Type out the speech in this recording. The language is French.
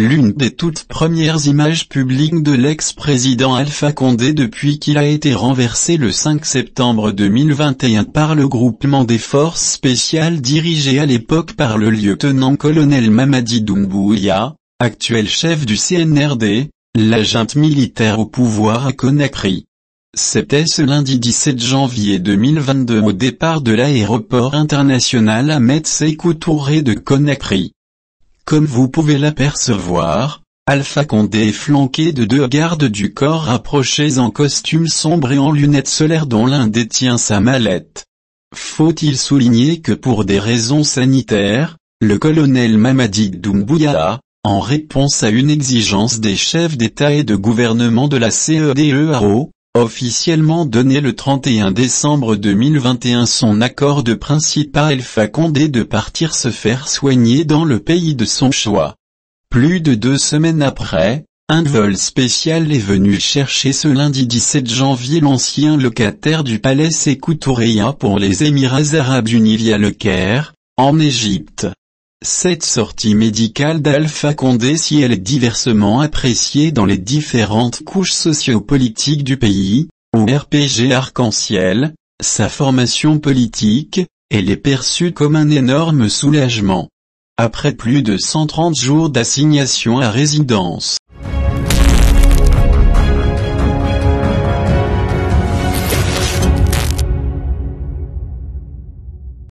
l'une des toutes premières images publiques de l'ex-président Alpha Condé depuis qu'il a été renversé le 5 septembre 2021 par le groupement des forces spéciales dirigé à l'époque par le lieutenant-colonel Mamadi Doumbouya, actuel chef du CNRD, la militaire au pouvoir à Conakry. C'était ce lundi 17 janvier 2022 au départ de l'aéroport international Ahmed Sékou de Conakry. Comme vous pouvez l'apercevoir, Alpha Condé est flanqué de deux gardes du corps rapprochés en costume sombre et en lunettes solaires dont l'un détient sa mallette. Faut-il souligner que pour des raisons sanitaires, le colonel Mamadi Doumbouya, en réponse à une exigence des chefs d'État et de gouvernement de la CEDEAO, officiellement donné le 31 décembre 2021 son accord de principe à Alpha Condé de partir se faire soigner dans le pays de son choix. Plus de deux semaines après, un vol spécial est venu chercher ce lundi 17 janvier l'ancien locataire du palais Sekou pour les Émirats Arabes Unis via le Caire, en Égypte. Cette sortie médicale d'Alpha Condé si elle est diversement appréciée dans les différentes couches sociopolitiques du pays, au RPG arc-en-ciel, sa formation politique, elle est perçue comme un énorme soulagement. Après plus de 130 jours d'assignation à résidence,